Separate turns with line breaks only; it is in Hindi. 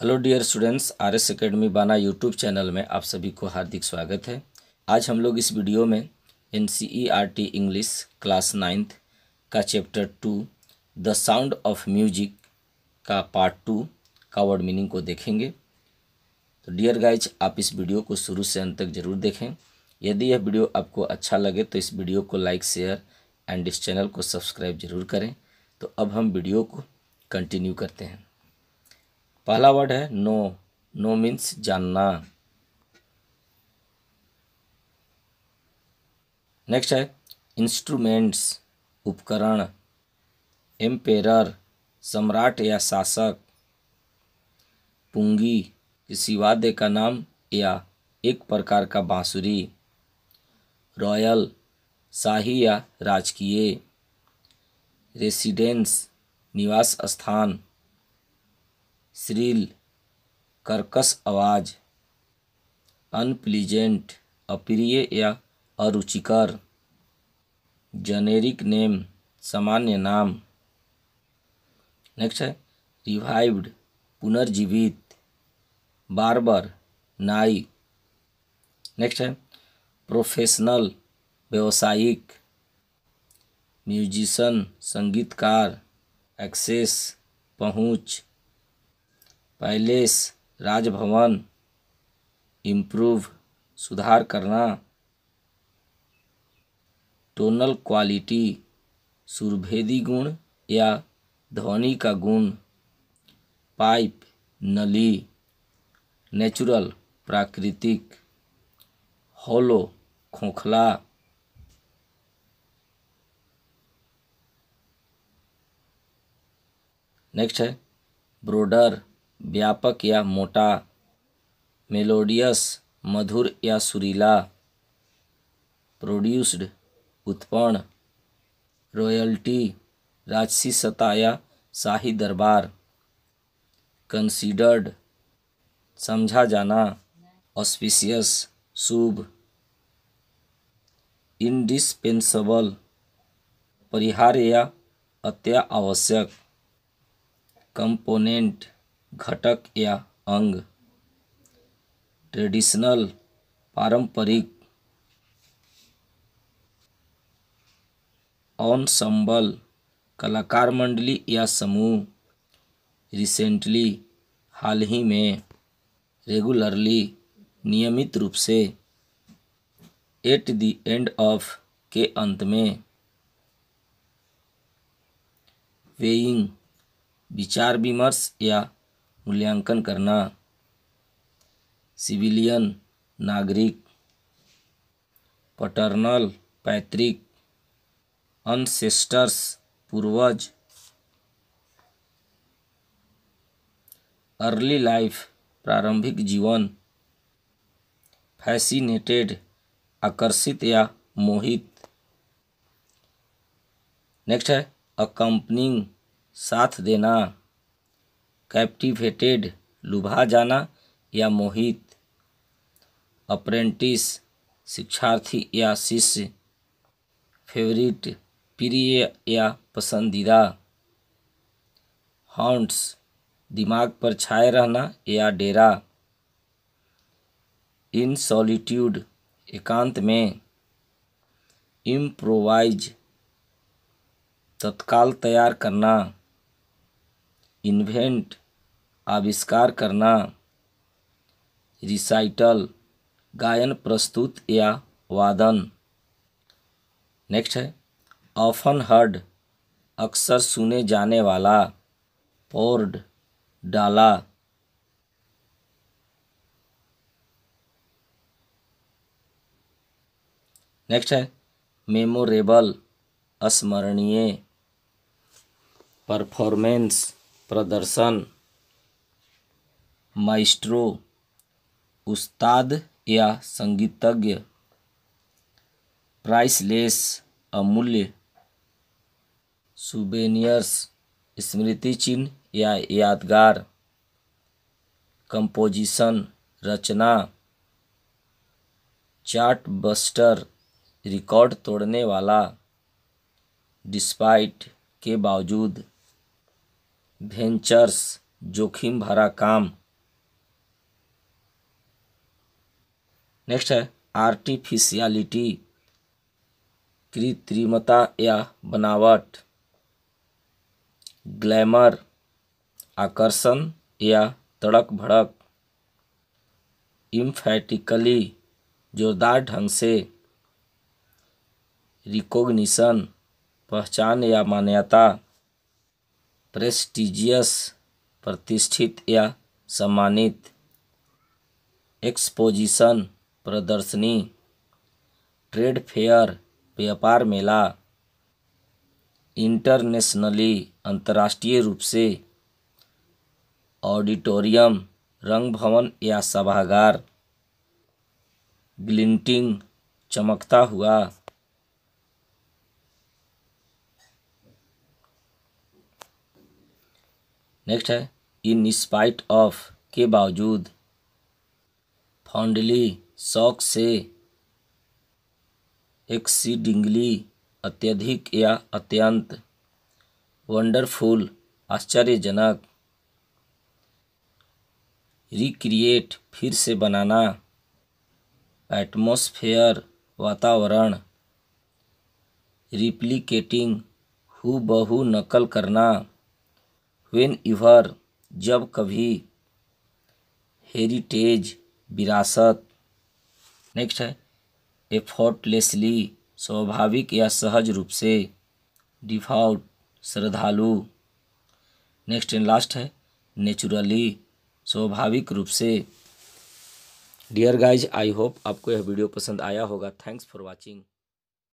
hello dear students R S academy बाना यूट्यूब चैनल में आप सभी को हार्दिक स्वागत है आज हम लोग इस वीडियो में N C E R T English class ninth का chapter two the sound of music का पार्ट टू का वर्ड मीनिंग को देखेंगे तो डियर गाइज आप इस वीडियो को शुरू से अंत तक ज़रूर देखें यदि यह वीडियो आपको अच्छा लगे तो इस वीडियो को लाइक शेयर एंड इस चैनल को सब्सक्राइब जरूर करें तो अब हम वीडियो को कंटिन्यू करते हैं पहला वर्ड है नो नो मीन्स जानना नेक्स्ट है इंस्ट्रूमेंट्स उपकरण एम्पेरर सम्राट या शासक पुंगी किसी वाद्य का नाम या एक प्रकार का बांसुरी रॉयल शाही या राजकीय रेसिडेंस निवास स्थान श्रील कर्कश आवाज़ अनप्लीजेंट अप्रिय या अरुचिकर जेनेरिक नेम सामान्य नाम नेक्स्ट है रिवाइव्ड पुनर्जीवित बारबर नाई नेक्स्ट है प्रोफेशनल व्यवसायिक म्यूजिशन संगीतकार एक्सेस पहुँच पैलेस राजभवन इम्प्रूव सुधार करना टोनल क्वालिटी सुरभेदी गुण या ध्वनि का गुण पाइप नली नेचुरल प्राकृतिक होलो खोखला नेक्स्ट है ब्रोडर व्यापक या मोटा मेलोडियस मधुर या सुरीला प्रोड्यूस्ड उत्पन्न रॉयल्टी राजसी सत्ता या शाही दरबार कंसीडर्ड समझा जाना ऑस्पिशियस शुभ इंडिस्पेंसेबल परिहार्य अत्या आवश्यक कंपोनेंट घटक या अंग ट्रेडिशनल पारंपरिक ऑनसम्बल कलाकार मंडली या समूह रिसेंटली हाल ही में रेगुलरली नियमित रूप से एट द एंड ऑफ के अंत में वेइंग विचार विमर्श या मूल्यांकन करना सिविलियन नागरिक पटर्नल पैतृक अनसेस्टर्स पूर्वज अर्ली लाइफ प्रारंभिक जीवन फैसिनेटेड आकर्षित या मोहित नेक्स्ट है अकम्पनिंग साथ देना कैप्टिवेटेड लुभा जाना या मोहित अप्रेंटिस शिक्षार्थी या शिष्य फेवरेट प्रिय या पसंदीदा हॉन्ट्स दिमाग पर छाए रहना या डेरा इन सॉलिट्यूड एकांत में इम्प्रोवाइज तत्काल तैयार करना इन्वेंट आविष्कार करना रिसाइटल गायन प्रस्तुत या वादन नेक्स्ट है ऑफन हर्ड अक्सर सुने जाने वाला पोर्ड डाला नेक्स्ट है मेमोरेबल स्मरणीय परफॉर्मेंस प्रदर्शन माइस्ट्रो उस्ताद या संगीतज्ञ प्राइसलेस अमूल्य सुबेनियर्स स्मृति चिन्ह या यादगार कंपोजिशन रचना चार्ट बस्टर रिकॉर्ड तोड़ने वाला डिस्पाइट के बावजूद वेंचर्स जोखिम भरा काम नेक्स्ट है आर्टिफिशियलिटी कृत्रिमता या बनावट ग्लैमर आकर्षण या तड़क भड़क इम्फेटिकली जोरदार ढंग से रिकॉग्निशन पहचान या मान्यता प्रेस्टिजियस प्रतिष्ठित या सम्मानित एक्सपोजिशन प्रदर्शनी ट्रेड फेयर व्यापार मेला इंटरनेशनली अंतर्राष्ट्रीय रूप से ऑडिटोरियम रंगभवन या सभागार ग्लिंटिंग चमकता हुआ नेक्स्ट है इन स्पाइट ऑफ के बावजूद फॉन्डली शौक से एक्सीडिंगली अत्यधिक या अत्यंत वंडरफुल आश्चर्यजनक रिक्रिएट फिर से बनाना एटमोसफेयर वातावरण रिप्लिकेटिंग हु बहु नकल करना वेन इवर जब कभी हेरिटेज विरासत नेक्स्ट है एफर्टलेसली स्वाभाविक या सहज रूप से डिफॉल्ट श्रद्धालु नेक्स्ट एंड लास्ट है नेचुरली स्वाभाविक रूप से डियर गाइज आई होप आपको यह वीडियो पसंद आया होगा थैंक्स फॉर वॉचिंग